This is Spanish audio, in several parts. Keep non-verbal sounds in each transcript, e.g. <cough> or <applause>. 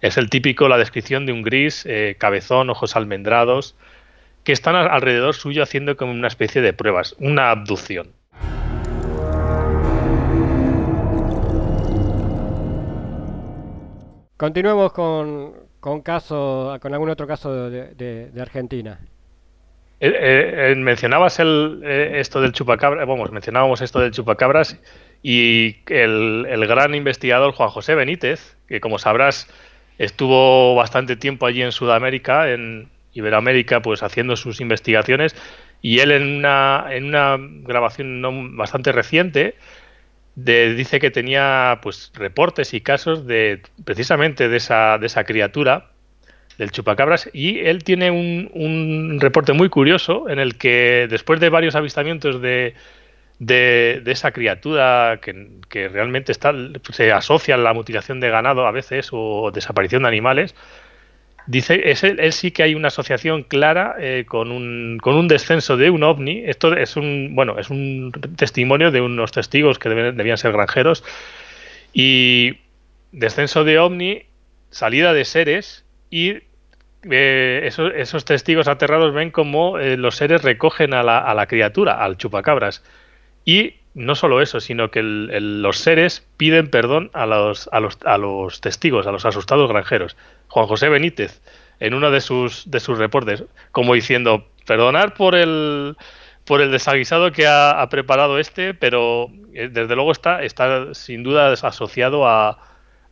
Es el típico, la descripción de un gris, eh, cabezón, ojos almendrados, que están alrededor suyo haciendo como una especie de pruebas, una abducción. Continuemos con, caso, con algún otro caso de, Argentina. Eh, eh, mencionabas el, esto del chupacabras, vamos, mencionábamos esto del chupacabras y el, el, gran investigador Juan José Benítez, que como sabrás Estuvo bastante tiempo allí en Sudamérica, en Iberoamérica, pues haciendo sus investigaciones. Y él en una, en una grabación no, bastante reciente dice que tenía pues reportes y casos de precisamente de esa, de esa criatura, del chupacabras, y él tiene un, un reporte muy curioso en el que después de varios avistamientos de, de, esa criatura que, realmente está, se asocia a la mutilación de ganado a veces o desaparición de animales, dice, es él, sí que hay una asociación clara eh, con, un, descenso de un ovni. Esto es un, bueno, es un testimonio de unos testigos que debían ser granjeros. Y descenso de ovni, salida de seres y eh, esos, testigos aterrados ven como eh, los seres recogen a la, a la criatura, al chupacabras. Y no solo eso, sino que los seres piden perdón a los, a, los, a los testigos, a los asustados granjeros. Juan José Benítez, en uno de sus, de sus reportes, como diciendo, perdonar por el, por el desaguisado que ha, preparado este, pero eh, desde luego está, está sin duda asociado a,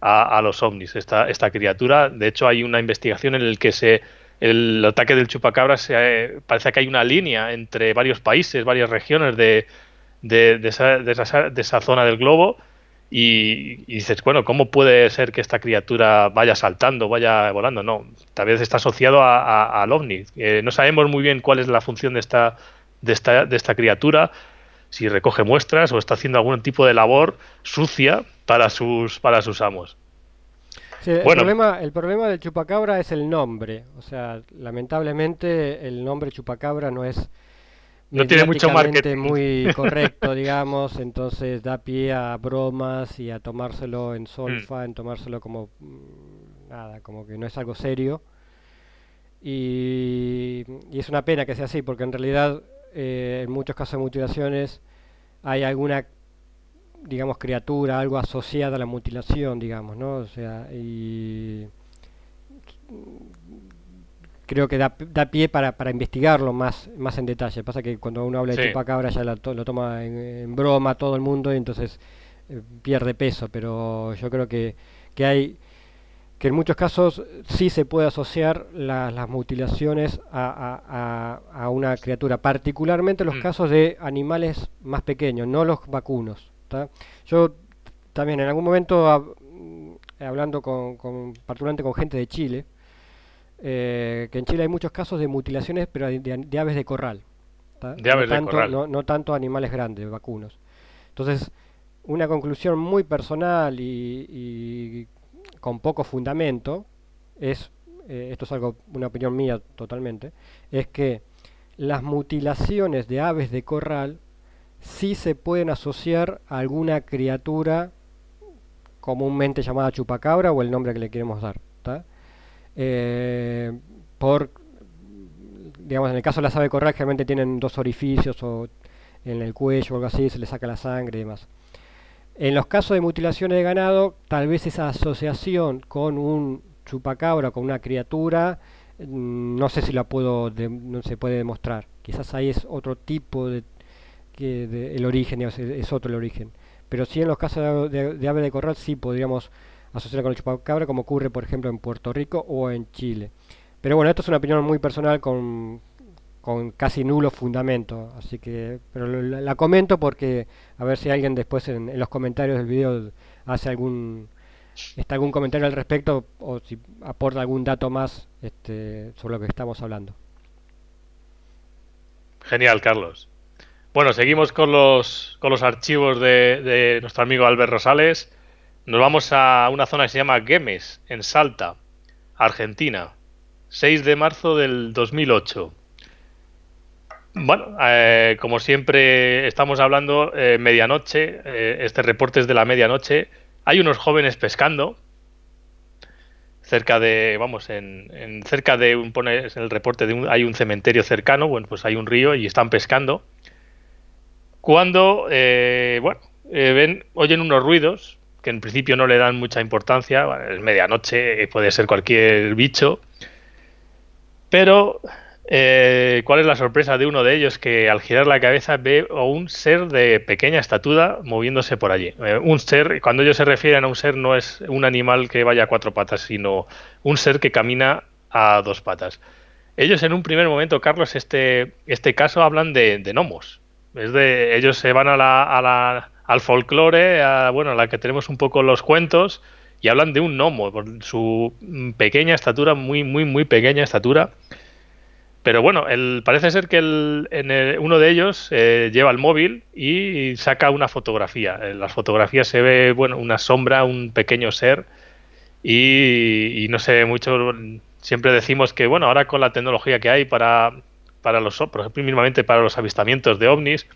a, los ovnis, esta, esta criatura. De hecho, hay una investigación en la que se, el ataque del chupacabra eh, parece que hay una línea entre varios países, varias regiones de, de, de, esa, de, zona del globo y, dices, bueno, ¿cómo puede ser que esta criatura vaya saltando, vaya volando? No, tal vez está asociado a, al ovni. Eh, no sabemos muy bien cuál es la función de esta, de esta, criatura, si recoge muestras o está haciendo algún tipo de labor sucia para sus, para sus amos. el, problema, el problema del chupacabra es el nombre. O sea, lamentablemente el nombre chupacabra no es no tiene mucho marketing. muy correcto, digamos, entonces da pie a bromas y a tomárselo en solfa, en tomárselo como mm, nada, como que no es algo serio. Y, y es una pena que sea así, porque en realidad eh, en muchos casos de mutilaciones hay alguna digamos criatura, algo asociada a la mutilación, digamos, ¿no? O sea, y creo que da, da pie para, para investigarlo más, más en detalle. Pasa que cuando uno habla de Chupacabra ya lo toma en, broma todo el mundo y entonces eh, pierde peso, pero yo creo que, que hay que en muchos casos sí se puede asociar las mutilaciones a, a, una criatura, particularmente los mm. casos de animales más pequeños, no los vacunos. Yo también en algún momento, mm, hablando con, con, particularmente con gente de Chile, eh, que en Chile hay muchos casos de mutilaciones, pero de, aves de corral. De aves no, tanto, No, tanto animales grandes, vacunos. Entonces, una conclusión muy personal y, con poco fundamento es, eh, esto es algo, una opinión mía totalmente, es que las mutilaciones de aves de corral sí se pueden asociar a alguna criatura comúnmente llamada chupacabra o el nombre que le queremos dar. Eh, por, digamos, en el caso de las aves corral, generalmente tienen dos orificios o en el cuello o algo así, se le saca la sangre y demás. En los casos de mutilaciones de ganado, tal vez esa asociación con un chupacabra, con una criatura, mm, no sé si la puedo, no se puede demostrar. Quizás ahí es otro tipo de, que el origen, es otro el origen. Pero sí en los casos de, de aves de corral sí podríamos ...asociada con el chupacabra, como ocurre, por ejemplo, en Puerto Rico o en Chile. Pero bueno, esto es una opinión muy personal con, con casi nulo fundamento, así que, pero la, comento porque a ver si alguien después en, los comentarios del video hace algún está algún comentario al respecto o si aporta algún dato más este, sobre lo que estamos hablando. Genial, Carlos. Bueno, seguimos con los, con los archivos de, de nuestro amigo Albert Rosales. Nos vamos a una zona que se llama Gemes, en Salta, Argentina, 6 de marzo del 2008. Bueno, eh, como siempre estamos hablando eh, medianoche, eh, este reporte es de la medianoche. Hay unos jóvenes pescando cerca de, vamos, en, cerca de un pone el reporte de un, hay un cementerio cercano, bueno, pues hay un río y están pescando. Cuando, bueno, ven, oyen unos ruidos, que en principio no le dan mucha importancia, es medianoche, puede ser cualquier bicho, pero eh, ¿cuál es la sorpresa de uno de ellos? Que al girar la cabeza ve a un ser de pequeña estatura moviéndose por allí. Eh, un ser, cuando ellos se refieren a un ser, no es un animal que vaya a cuatro patas, sino un ser que camina a dos patas. Ellos en un primer momento, Carlos, este, este caso hablan de, gnomos. Es de, ellos se van a la al folclore, a, bueno, la que tenemos un poco los cuentos, y hablan de un gnomo, por su pequeña estatura, muy, muy, muy pequeña estatura. Pero bueno, el, parece ser que el, en uno de ellos eh, lleva el móvil y, saca una fotografía. En eh, las fotografías se ve, bueno, una sombra, un pequeño ser, y, no sé mucho. Siempre decimos que, bueno, ahora con la tecnología que hay para, para los, para los avistamientos de ovnis,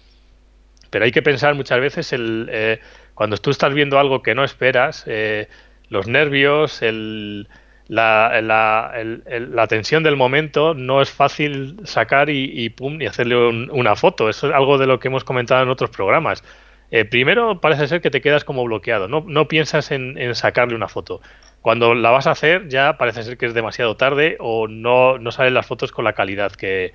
pero hay que pensar muchas veces eh, cuando tú estás viendo algo que no esperas, eh, los nervios, la, tensión del momento, no es fácil sacar y, y hacerle una foto. Eso es algo de lo que hemos comentado en otros programas. Eh, primero parece ser que te quedas como bloqueado, no, piensas en, en, sacarle una foto. Cuando la vas a hacer ya parece ser que es demasiado tarde o no, no salen las fotos con la calidad que,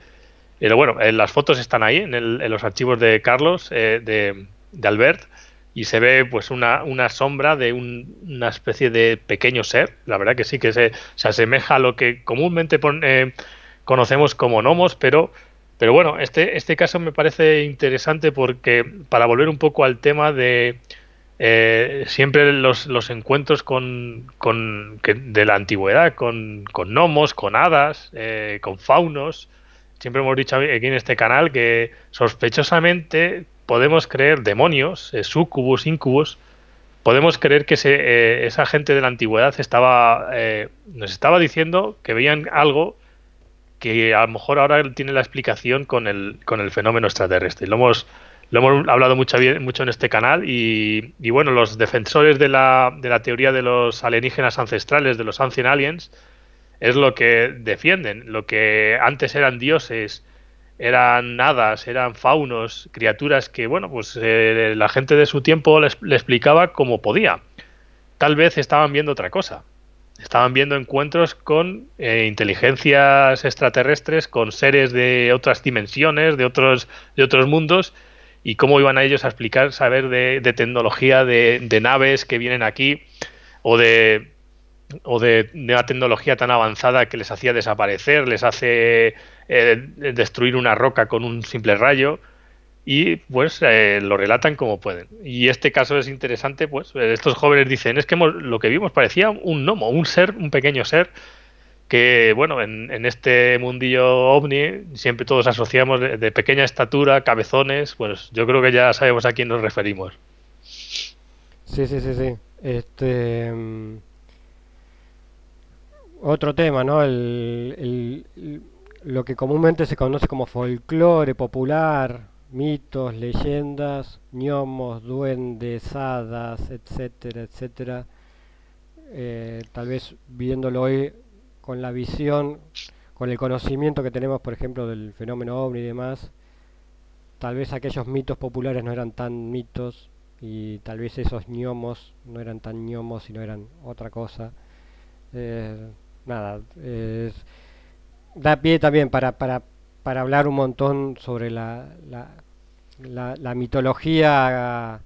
pero eh, bueno, eh, las fotos están ahí, en, los archivos de Carlos, eh, de, Albert, y se ve pues una, sombra de una especie de pequeño ser, la verdad que sí que se, asemeja a lo que comúnmente conocemos como gnomos, pero, pero bueno, este, este caso me parece interesante porque para volver un poco al tema de... siempre los, encuentros con, con de la antigüedad, con, con gnomos, con hadas, con faunos, siempre hemos dicho aquí en este canal que sospechosamente podemos creer demonios, eh, sucubus, incubus, podemos creer que eh, esa gente de la antigüedad estaba, eh, nos estaba diciendo que veían algo que a lo mejor ahora tiene la explicación con el, con el fenómeno extraterrestre. Lo hemos, lo hemos hablado mucho, en este canal y, bueno, los defensores de la, de la, teoría de los alienígenas ancestrales, de los Ancient Aliens, es lo que defienden. Lo que antes eran dioses, eran hadas, eran faunos, criaturas que, bueno, pues eh, la gente de su tiempo le, explicaba como podía. Tal vez estaban viendo otra cosa. Estaban viendo encuentros con eh, inteligencias extraterrestres, con seres de otras dimensiones, de otros, de otros mundos, y cómo iban a ellos a explicar, saber de, tecnología, de naves que vienen aquí, o de o de, de, una tecnología tan avanzada que les hacía desaparecer, les hace eh, destruir una roca con un simple rayo y pues eh, lo relatan como pueden. Y este caso es interesante, pues eh, estos jóvenes dicen, es que lo que vimos parecía un gnomo, un ser, un pequeño ser, que bueno, en, este mundillo ovni siempre todos asociamos de, de, pequeña estatura, cabezones, pues yo creo que ya sabemos a quién nos referimos. Sí, sí, sí, sí. Este... Mm, otro tema, ¿no? El, lo que comúnmente se conoce como folclore popular, mitos, leyendas, gnomos, duendes, hadas, etcétera, etcétera. Eh, tal vez viéndolo hoy con la visión, con el conocimiento que tenemos, por ejemplo, del fenómeno ovni y demás, tal vez aquellos mitos populares no eran tan mitos y tal vez esos gnomos no eran tan gnomos, sino eran otra cosa. Eh, nada, da pie también para, para, para, hablar un montón sobre la, la, la, mitología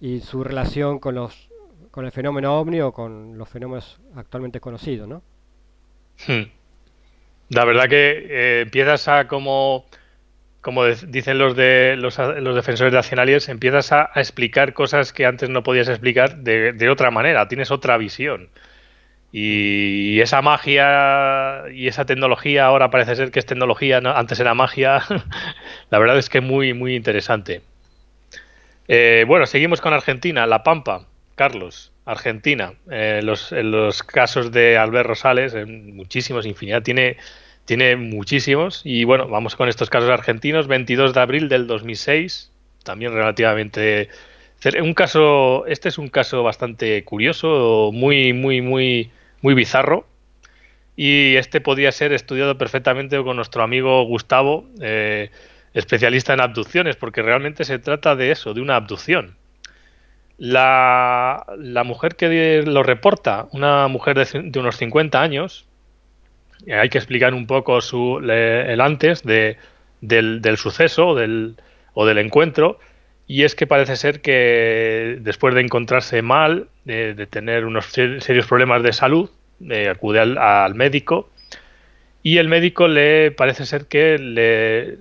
y su relación con los con el fenómeno ovni o con los fenómenos actualmente conocidos, ¿no? Hmm. La verdad que eh, empiezas a como como dicen los de los, los defensores nacionales, empiezas a, a, explicar cosas que antes no podías explicar de, de otra manera, tienes otra visión. Y esa magia y esa tecnología, ahora parece ser que es tecnología, antes era magia, <laughs> la verdad es que muy, muy interesante. Eh, bueno, seguimos con Argentina, La Pampa, Carlos, Argentina, eh, los, los casos de Albert Rosales, eh, muchísimos, infinidad, tiene, tiene muchísimos. Y bueno, vamos con estos casos argentinos, 22 de abril del 2006, también relativamente... Un caso, este es un caso bastante curioso, muy, muy, muy muy bizarro. Y este podía ser estudiado perfectamente con nuestro amigo Gustavo, eh, especialista en abducciones, porque realmente se trata de eso, de una abducción. La, la mujer que lo reporta, una mujer de, unos 50 años, eh, hay que explicar un poco su, el antes del, del, suceso del, o del encuentro, y es que parece ser que después de encontrarse mal, de, tener unos serios problemas de salud, eh, acude al, médico y el médico le parece ser que le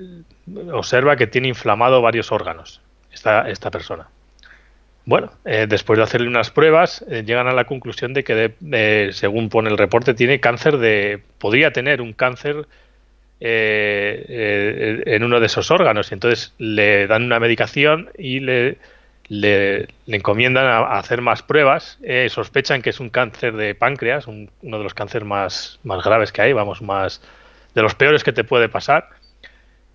observa que tiene inflamado varios órganos esta, esta persona. Bueno, eh, después de hacerle unas pruebas, eh, llegan a la conclusión de que, según pone el reporte, tiene cáncer de. podría tener un cáncer en uno de esos órganos. Entonces le dan una medicación y le le, encomiendan a, hacer más pruebas, eh, sospechan que es un cáncer de páncreas, uno de los cánceres más, más graves que hay, vamos, más de los peores que te puede pasar.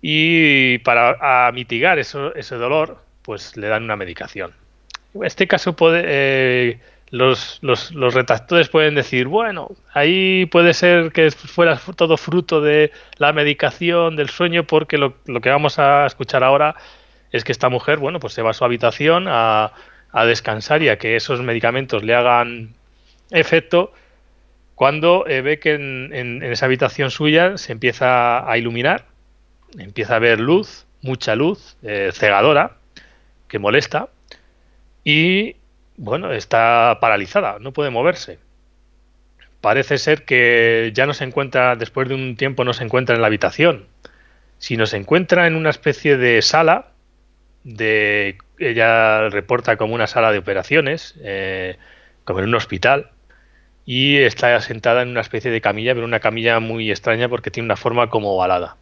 Y para mitigar ese dolor, pues le dan una medicación. En este caso puede, eh, los, los, los, retractores pueden decir, bueno, ahí puede ser que fuera todo fruto de la medicación, del sueño, porque lo que vamos a escuchar ahora es que esta mujer, bueno, pues se va a su habitación a, descansar y a que esos medicamentos le hagan efecto cuando eh, ve que en, esa habitación suya se empieza a iluminar, empieza a ver luz, mucha luz, eh, cegadora, que molesta, y bueno, está paralizada, no puede moverse. Parece ser que ya no se encuentra, después de un tiempo no se encuentra en la habitación, Si no se encuentra en una especie de sala de ella reporta como una sala de operaciones, eh, como en un hospital, y está sentada en una especie de camilla, pero una camilla muy extraña porque tiene una forma como ovalada.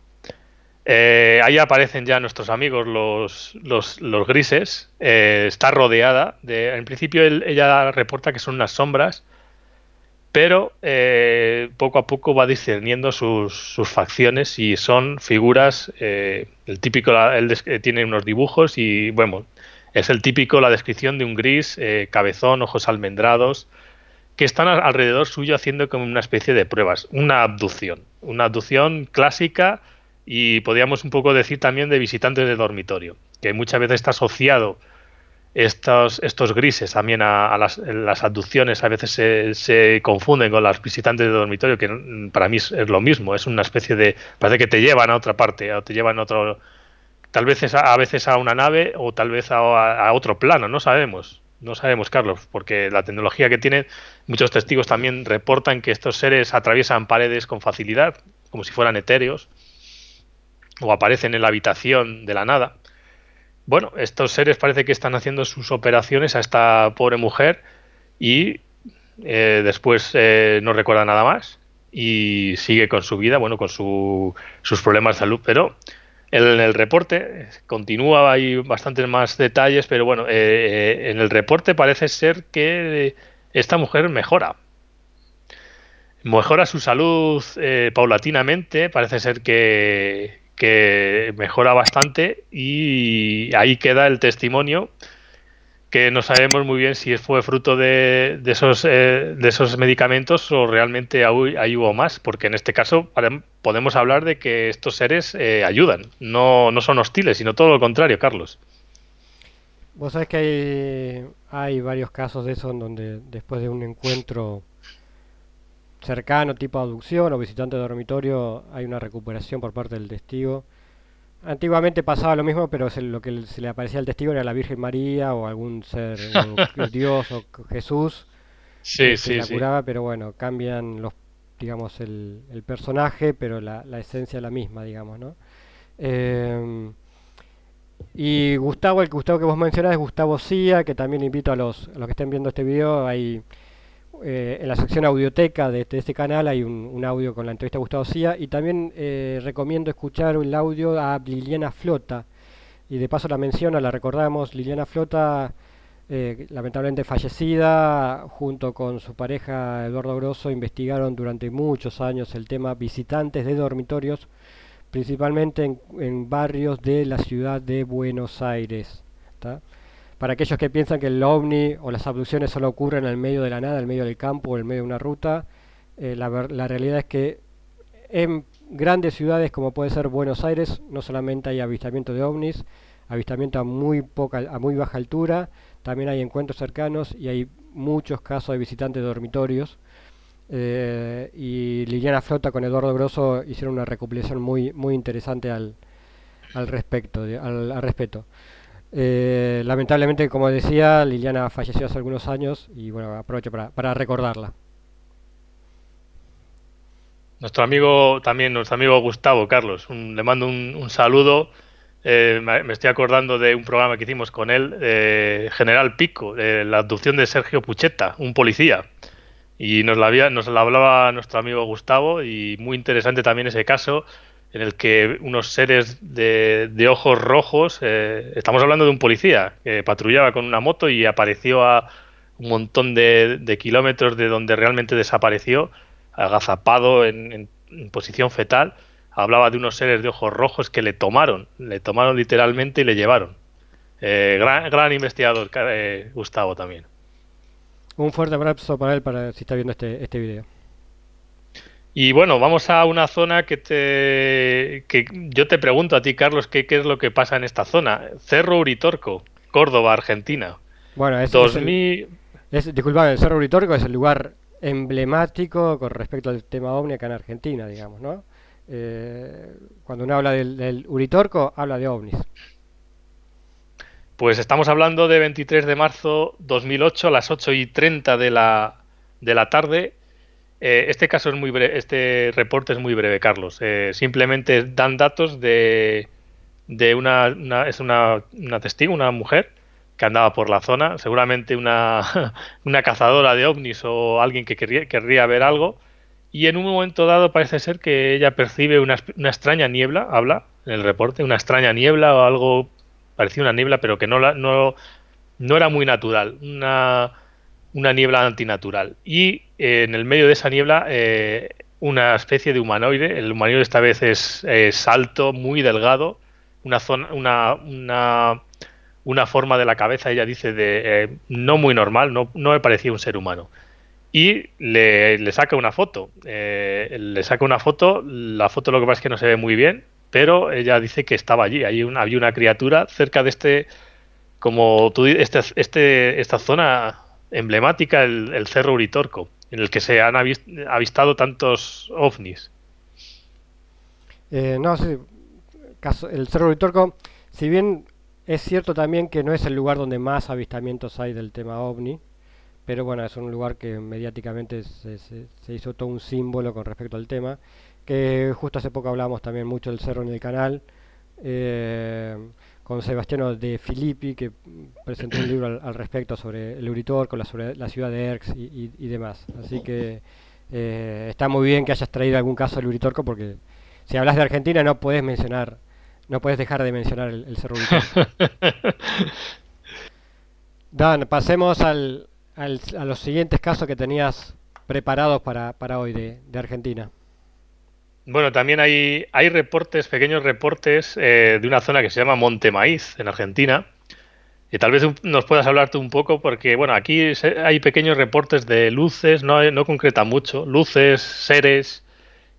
Eh, ahí aparecen ya nuestros amigos, los, los, los grises. Eh, está rodeada de. En principio, ella reporta que son unas sombras pero eh, poco a poco va discerniendo sus, facciones y son figuras, eh, el típico, él eh, tiene unos dibujos y bueno, es el típico, la descripción de un gris, cabezón, ojos almendrados, que están alrededor suyo haciendo como una especie de pruebas, una abducción, una abducción clásica y podríamos un poco decir también de visitantes de dormitorio, que muchas veces está asociado estos, estos grises también a, las, las, abducciones a veces se, confunden con las visitantes de dormitorio, que para mí es, lo mismo, es una especie de... parece que te llevan a otra parte, o te llevan a otro... Tal vez a, veces a una nave o tal vez a, otro plano, no sabemos. No sabemos, Carlos, porque la tecnología que tiene, muchos testigos también reportan que estos seres atraviesan paredes con facilidad, como si fueran etéreos, o aparecen en la habitación de la nada bueno, estos seres parece que están haciendo sus operaciones a esta pobre mujer y eh, después eh, no recuerda nada más y sigue con su vida, bueno, con sus problemas de salud, pero en el, reporte continúa, hay bastantes más detalles, pero bueno, eh, en el reporte parece ser que esta mujer mejora. Mejora su salud paulatinamente, parece ser que, que mejora bastante y ahí queda el testimonio que no sabemos muy bien si fue fruto de, esos, eh, de esos medicamentos o realmente ahí hubo más, porque en este caso podemos hablar de que estos seres eh, ayudan, no, no son hostiles, sino todo lo contrario, Carlos. Vos sabés que hay, hay varios casos de eso en donde después de un encuentro cercano, tipo aducción o visitante de dormitorio, hay una recuperación por parte del testigo. Antiguamente pasaba lo mismo, pero lo que se le aparecía al testigo era la Virgen María o algún ser, <laughs> Dios o Jesús. que este, la curaba, pero bueno, cambian los, digamos, el, personaje, pero la, esencia es la misma, digamos, em, y Gustavo, el Gustavo que vos mencionás es Gustavo Cía, que también invito a los, los que estén viendo este video, hay eh, en la sección audioteca de, este, canal hay un, audio con la entrevista a Gustavo Cía y también eh, recomiendo escuchar el audio a Liliana Flota. Y de paso la menciona, la recordamos, Liliana Flota, eh, lamentablemente fallecida, junto con su pareja Eduardo Grosso, investigaron durante muchos años el tema visitantes de dormitorios, principalmente en, barrios de la ciudad de Buenos Aires. Para aquellos que piensan que el ovni o las abducciones solo ocurren al medio de la nada, al medio del campo o el medio de una ruta, eh, la, realidad es que en grandes ciudades como puede ser Buenos Aires no solamente hay avistamiento de ovnis, avistamiento a muy poca, a muy baja altura, también hay encuentros cercanos y hay muchos casos de visitantes de dormitorios. Eh, y Liliana Flota con Eduardo Grosso hicieron una recopilación muy, muy interesante al, al respecto, al, al respecto. Eh, lamentablemente, como decía, Liliana falleció hace algunos años y bueno, aprovecho para, recordarla. Nuestro amigo, también nuestro amigo Gustavo Carlos, le mando un, saludo. Eh, me estoy acordando de un programa que hicimos con él, eh, General Pico, la abducción de Sergio Pucheta, un policía. Y nos la, había, nos la hablaba nuestro amigo Gustavo y muy interesante también ese caso en el que unos seres de, ojos rojos, eh, estamos hablando de un policía que patrullaba con una moto y apareció a un montón de, kilómetros de donde realmente desapareció, agazapado en, posición fetal, hablaba de unos seres de ojos rojos que le tomaron, le tomaron literalmente y le llevaron. Eh, gran, investigador, eh, Gustavo también. Un fuerte abrazo para él, para si está viendo este, este video. Y bueno, vamos a una zona que te que yo te pregunto a ti, Carlos, ¿qué, qué es lo que pasa en esta zona? Cerro Uritorco, Córdoba, Argentina. Bueno, es, es, disculpa, el Cerro Uritorco es el lugar emblemático con respecto al tema ovni acá en Argentina, digamos, ¿no? Eh, cuando uno habla del, Uritorco, habla de ovnis. Pues estamos hablando de 23 de marzo 2008 a las 8 y 30 de la, de la tarde eh, este caso es muy breve, este reporte es muy breve, Carlos. Eh, simplemente dan datos de, de una, es una, una, testigo, una mujer que andaba por la zona, seguramente una, <laughs> una cazadora de ovnis o alguien que querría, querría, ver algo. Y en un momento dado parece ser que ella percibe una, extraña niebla, habla en el reporte, una extraña niebla o algo parecía una niebla, pero que no, la, no, no era muy natural, una, una niebla antinatural. Y en el medio de esa niebla eh, una especie de humanoide. El humanoide esta vez es, alto, muy delgado, una, zona, una, una, forma de la cabeza, ella dice, de eh, no muy normal, no, no, me parecía un ser humano. Y le, saca una foto. Eh, le saca una foto, la foto lo que pasa es que no se ve muy bien, pero ella dice que estaba allí. había una criatura cerca de este, como tú, este, este, esta zona emblemática, el cerro Uritorco en el que se han avistado tantos ovnis. Eh, no, sí, el Cerro Torco, si bien es cierto también que no es el lugar donde más avistamientos hay del tema ovni, pero bueno, es un lugar que mediáticamente se, hizo todo un símbolo con respecto al tema, que justo hace poco hablamos también mucho del cerro en el canal. Eh, con Sebastiano de Filippi, que presentó un libro al, respecto sobre el Uritorco, la, sobre la ciudad de Erx y, demás. Así que eh, está muy bien que hayas traído algún caso del Uritorco, porque si hablas de Argentina no puedes mencionar, no puedes dejar de mencionar el, Cerro Uritorco. <laughs> Dan, pasemos a los siguientes casos que tenías preparados para, hoy de Argentina. Bueno, también hay, hay reportes, pequeños reportes eh, de una zona que se llama Monte Maíz, en Argentina. Y tal vez nos puedas tú un poco, porque bueno, aquí hay pequeños reportes de luces, no, concreta mucho, luces, seres,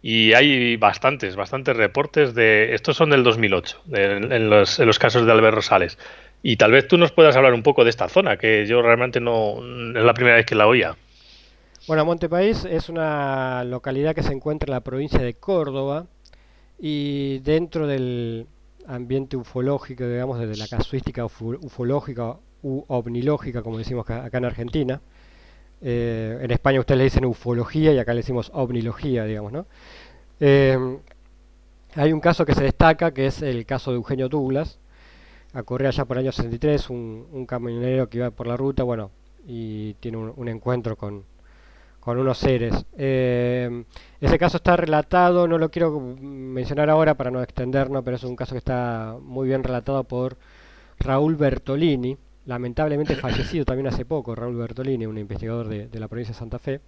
y hay bastantes, bastantes reportes de. Estos son del 2008, en, los, en los casos de Albert Rosales. Y tal vez tú nos puedas hablar un poco de esta zona, que yo realmente no. Es la primera vez que la oía. Bueno, Montepaís es una localidad que se encuentra en la provincia de Córdoba y dentro del ambiente ufológico, digamos, desde la casuística ufológica u ovnilógica, como decimos acá, en Argentina. Eh, en España ustedes le dicen ufología y acá le decimos ovnilogía, digamos, ¿no? Eh, hay un caso que se destaca, que es el caso de Eugenio Douglas. Acorrió allá por el año 63, un, un camionero que iba por la ruta, bueno, y tiene un encuentro con, con unos seres. Eh, ese caso está relatado, no lo quiero mencionar ahora para no extendernos, pero es un caso que está muy bien relatado por Raúl Bertolini, lamentablemente <coughs> fallecido también hace poco, Raúl Bertolini, un investigador de, la provincia de Santa Fe.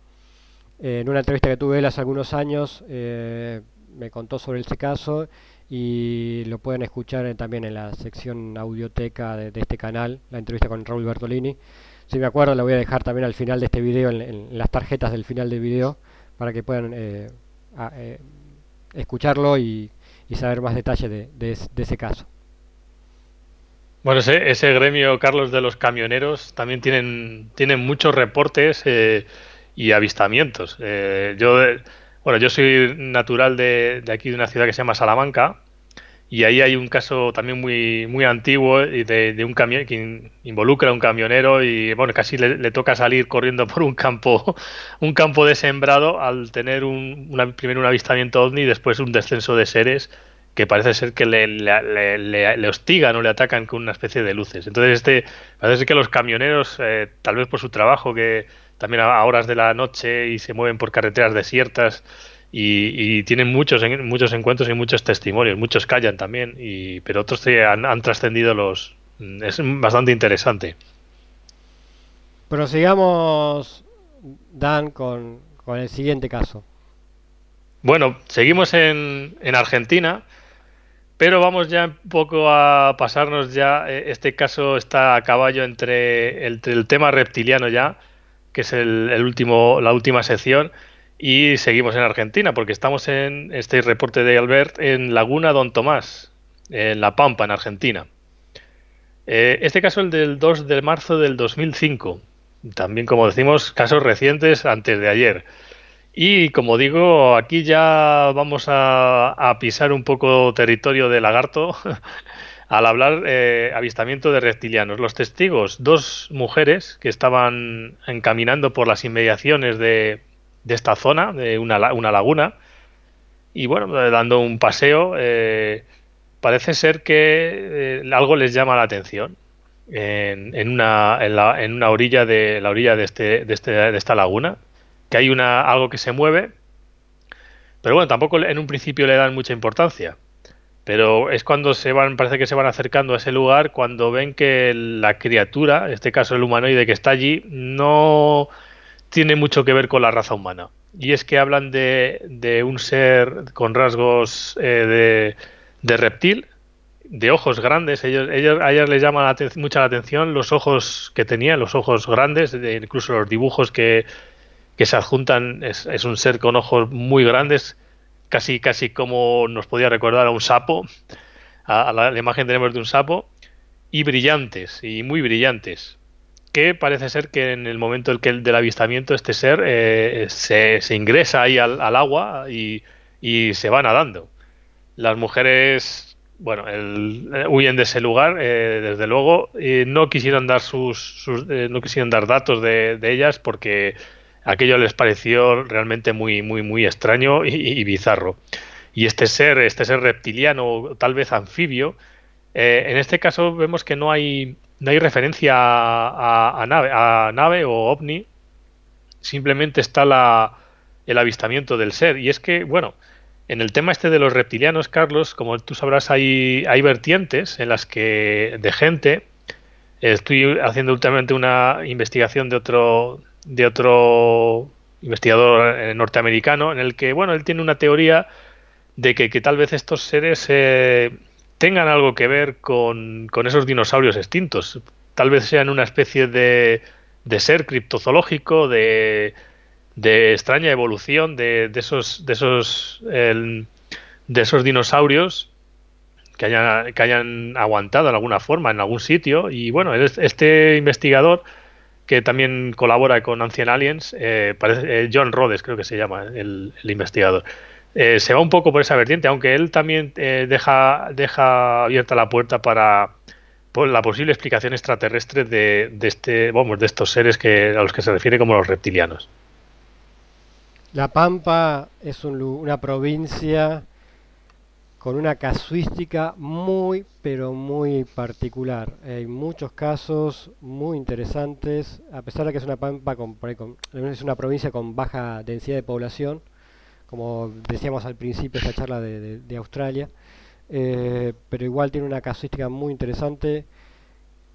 Eh, en una entrevista que tuve él hace algunos años, eh, me contó sobre ese caso y lo pueden escuchar también en la sección audioteca de este canal, la entrevista con Raúl Bertolini si me acuerdo la voy a dejar también al final de este video, en, las tarjetas del final del video, para que puedan eh, eh, escucharlo y, saber más detalles de, ese caso. Bueno, ese, gremio, Carlos, de los camioneros también tienen, tienen muchos reportes eh, y avistamientos. yo, bueno, yo soy natural de aquí, de una ciudad que se llama Salamanca, y ahí hay un caso también muy, muy antiguo eh, de, de un camión que involucra a un camionero y bueno, casi le, toca salir corriendo <laughs> por un campo, un campo desembrado al tener un, primero un avistamiento ovni y después un descenso de seres que parece ser que le, hostigan o le atacan con una especie de luces. Entonces, este, parece que los camioneros, eh, tal vez por su trabajo, que también a, horas de la noche y se mueven por carreteras desiertas, y, tienen muchos, muchos encuentros y muchos testimonios, muchos callan también, y, pero otros han, trascendido los... Mm, es bastante interesante. Prosigamos, Dan, con, el siguiente caso. Bueno, seguimos en, Argentina, pero vamos ya un poco a pasarnos ya, eh, este caso está a caballo entre el, tema reptiliano ya, que es el, el último, la última sección, y seguimos en Argentina, porque estamos en este reporte de Albert en Laguna Don Tomás, en La Pampa, en Argentina. Eh, este caso el del 2 de marzo del 2005. También, como decimos, casos recientes antes de ayer. Y como digo, aquí ya vamos a, pisar un poco territorio de lagarto <laughs> al hablar eh, avistamiento de reptilianos. Los testigos, dos mujeres que estaban encaminando por las inmediaciones de, de esta zona, de una, una laguna. Y bueno, dando un paseo, eh, parece ser que eh, algo les llama la atención en, en una, en, la, en una orilla de la orilla de, este, de, este, de esta laguna, que hay una, algo que se mueve. Pero bueno, tampoco en un principio le dan mucha importancia. Pero es cuando se van, parece que se van acercando a ese lugar, cuando ven que la criatura, en este caso el humanoide que está allí, no tiene mucho que ver con la raza humana. Y es que hablan de, un ser con rasgos eh, de, reptil, de ojos grandes. Ellos, ellos, a ellas les llama mucha la atención los ojos que tenía, los ojos grandes, incluso los dibujos que, se adjuntan. Es, un ser con ojos muy grandes, casi, casi como nos podía recordar a un sapo. A, la imagen tenemos de un sapo. Y brillantes, y muy brillantes que parece ser que en el momento del, avistamiento este ser eh, se, ingresa ahí al, agua y, se va nadando. Las mujeres, bueno, eh, huyen de ese lugar, eh, desde luego, y no quisieron dar sus, no quisieron dar datos de, ellas porque aquello les pareció realmente muy, muy, muy extraño y, bizarro. Y este ser, este ser reptiliano, tal vez anfibio, en este caso vemos que no hay no hay referencia a, nave, a nave o ovni, simplemente está la, el avistamiento del ser. Y es que, bueno, en el tema este de los reptilianos, Carlos, como tú sabrás, hay, hay vertientes en las que de gente. Estoy haciendo últimamente una investigación de otro, de otro investigador eh, norteamericano en el que, bueno, él tiene una teoría de que, tal vez estos seres eh, tengan algo que ver con, esos dinosaurios extintos. Tal vez sean una especie de, ser criptozoológico, de, extraña evolución de, esos, de esos, de esos dinosaurios que hayan, que hayan aguantado en alguna forma, en algún sitio. Y bueno, este investigador que también colabora con Ancient Aliens, eh, eh, John Rhodes creo que se llama el investigador. Eh, se va un poco por esa vertiente, aunque él también eh, deja, deja abierta la puerta para la posible explicación extraterrestre de, de, este, de estos seres que, a los que se refiere como los reptilianos. La Pampa es una provincia con una casuística muy, pero muy particular. Hay muchos casos muy interesantes, a pesar de que es una pampa es una provincia con baja densidad de población, como decíamos al principio, esta charla de, Australia. Eh, pero igual tiene una casuística muy interesante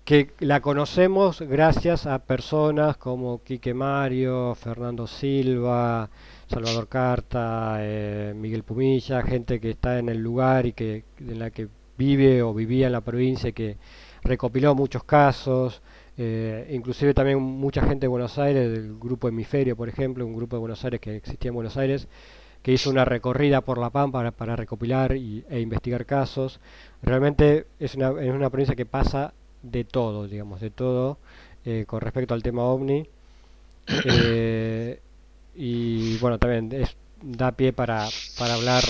que la conocemos gracias a personas como Quique Mario, Fernando Silva, Salvador Carta, eh, Miguel Pumilla, gente que está en el lugar y que en la que vive o vivía en la provincia y que recopiló muchos casos, eh, inclusive también mucha gente de Buenos Aires, del grupo Hemisferio, por ejemplo, un grupo de Buenos Aires que existía en Buenos Aires, hizo una recorrida por La Pampa para, recopilar e investigar casos. Realmente es una, provincia que pasa de todo, digamos, de todo eh, con respecto al tema OVNI. <coughs> Eh, y bueno, también da pie para, hablar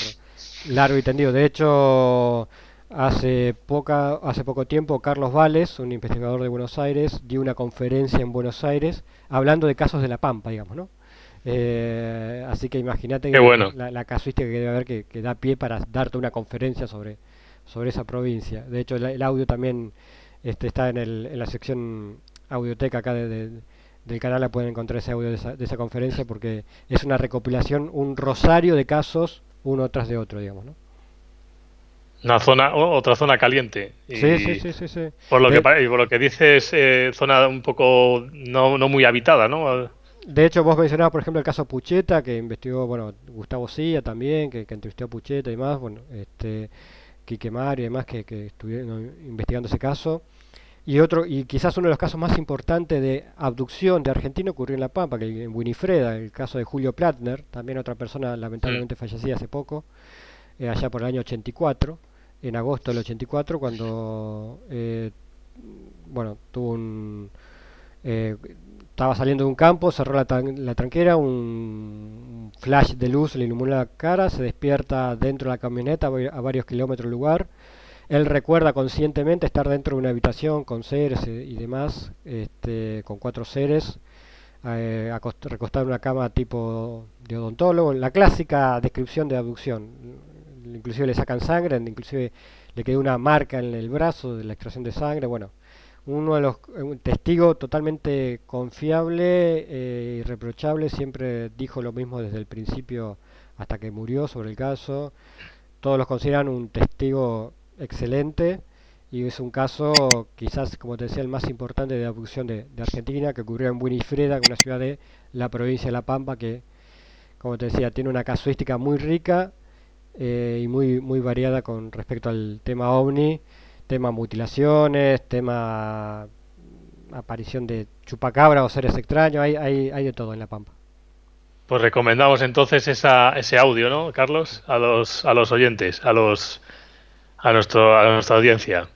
largo y tendido. De hecho, hace, poca, hace poco tiempo Carlos Vales, un investigador de Buenos Aires, dio una conferencia en Buenos Aires hablando de casos de La Pampa, digamos, ¿no? Eh, así que imagínate la, casuística que debe haber que, da pie para darte una conferencia sobre, sobre esa provincia. De hecho, el, audio también este, está en, la sección audioteca acá de, del canal, la pueden encontrar ese audio de esa, conferencia porque es una recopilación, un rosario de casos uno tras de otro, digamos, ¿no? Una zona, otra zona caliente. sí, sí, sí, sí, Por lo, que, por lo que dices, eh, zona un poco no, no muy habitada, ¿no? de hecho, vos mencionabas, por ejemplo, el caso Pucheta, que investigó, bueno, Gustavo Silla también, que, entrevistó a Pucheta y más, bueno, este, Quique Mario y demás, que, estuvieron investigando ese caso. Y otro, y quizás uno de los casos más importantes de abducción de argentino ocurrió en La Pampa, que en Winifreda, el caso de Julio Platner, también otra persona lamentablemente fallecida hace poco, eh, allá por el año 84, en agosto del 84, cuando eh, bueno, tuvo un, eh, estaba saliendo de un campo, cerró la, la, tranquera, un flash de luz le iluminó la cara, se despierta dentro de la camioneta a varios kilómetros del lugar. Él recuerda conscientemente estar dentro de una habitación con seres eh, y demás, este, con cuatro seres, eh, recostado en una cama tipo de odontólogo. La clásica descripción de abducción. Inclusive le sacan sangre, inclusive le quedó una marca en el brazo de la extracción de sangre. Bueno, uno de los eh, un testigo totalmente confiable e irreprochable siempre dijo lo mismo desde el principio hasta que murió sobre el caso todos los consideran un testigo excelente y es un caso quizás como te decía el más importante de abducción de, Argentina que ocurrió en Winifreda una ciudad de la provincia de La Pampa que como te decía tiene una casuística muy rica eh, y muy muy variada con respecto al tema ovni tema mutilaciones, tema aparición de chupacabra o seres extraños, hay, hay, hay de todo en La Pampa. Pues recomendamos entonces ese audio, ¿no, Carlos? A los, a los oyentes, a, los, a, nuestro, a nuestra audiencia.